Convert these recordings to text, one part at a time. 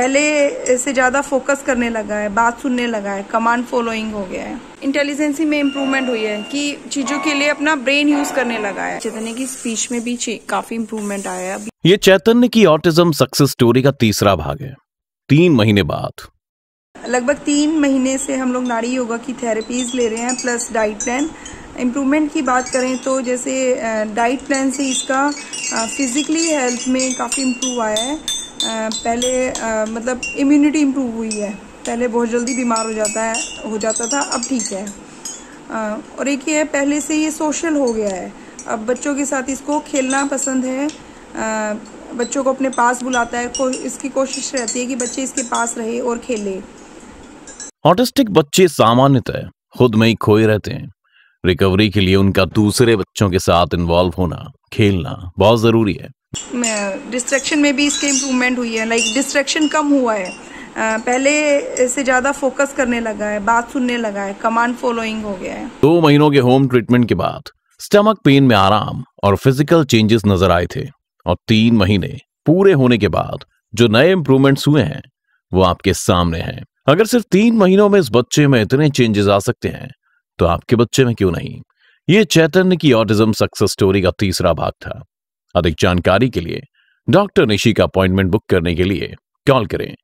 पहले से ज़्यादा फोकस करने लगा है बात सुनने लगा है कमांड फॉलोइंग हो गया है इंटेलिजेंसी में इम्प्रूवमेंट हुई है कि चीजों के लिए अपना ब्रेन यूज करने लगा है चैतन्य की स्पीच में भी काफी इम्प्रूवमेंट आया है ये चैतन्य की ऑटिज्म सक्सेस स्टोरी का तीसरा भाग है तीन महीने बाद लगभग तीन महीने से हम लोग नारी योगा की थेरेपीज ले रहे हैं प्लस डाइट प्लान इम्प्रूवमेंट की बात करें तो जैसे डाइट प्लान से इसका फिजिकली हेल्थ में काफ़ी इम्प्रूव आया है पहले मतलब इम्यूनिटी इम्प्रूव हुई है पहले बहुत जल्दी बीमार हो जाता है हो जाता था अब ठीक है और एक ये है पहले से ये सोशल हो गया है अब बच्चों के साथ इसको खेलना पसंद है बच्चों को अपने पास बुलाता है को, इसकी कोशिश रहती है कि बच्चे इसके पास रहे और खेले ऑटिस्टिक बच्चे सामान्यतः खुद में ही खोए रहते हैं रिकवरी के लिए उनका दूसरे बच्चों के साथ इन्वॉल्व होना खेलना बहुत जरूरी है डिस्ट्रैक्शन में भी इसके इम्प्रूवमेंट हुई है लाइक डिस्ट्रैक्शन कम हुआ है पहले से ज्यादा फोकस करने लगा है बात सुनने लगा है कमांड फॉलोइंग हो गया है दो महीनों के होम ट्रीटमेंट के बाद स्टमक पेन में आराम और फिजिकल चेंजेस नजर आए थे और तीन महीने पूरे होने के बाद जो नए इम्प्रूवमेंट्स हुए हैं वो आपके सामने हैं अगर सिर्फ तीन महीनों में इस बच्चे में इतने चेंजेस आ सकते हैं तो आपके बच्चे में क्यों नहीं ये चैतन्य की ऑटिज्म सक्सेस स्टोरी का तीसरा भाग था अधिक जानकारी के लिए डॉक्टर निशी का अपॉइंटमेंट बुक करने के लिए कॉल करें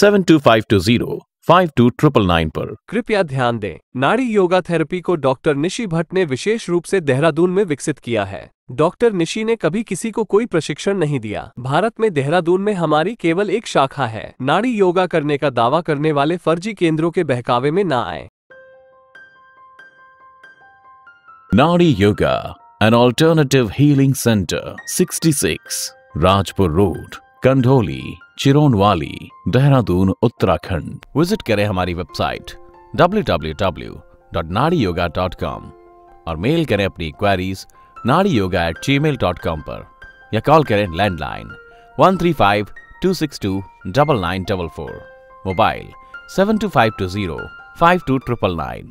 seven two five two zero five two triple nine पर कृपया ध्यान दें नाड़ी योगा थेरेपी को डॉक्टर निशी भट्ट ने विशेष रूप से देहरादून में विकसित किया है डॉक्टर निशी ने कभी किसी को कोई प्रशिक्षण नहीं दिया भारत में देहरादून में हमारी केवल एक शाखा है नाड़ी योगा करने का दावा करने वाले फर्जी केंद्रों के बहकावे में न आए नाड़ी yoga an alternative healing center, 66 Rajpur Road, Kandholi, Chironwali, Dehradun, Uttarakhand. Visit करें हमारी वेबसाइट www.nadiyoga.com और मेल करें अपनी queries Nadiyoga at Gmail dot com पर या कॉल करें landline one three five two six two double nine double four mobile seven two five two zero five two triple nine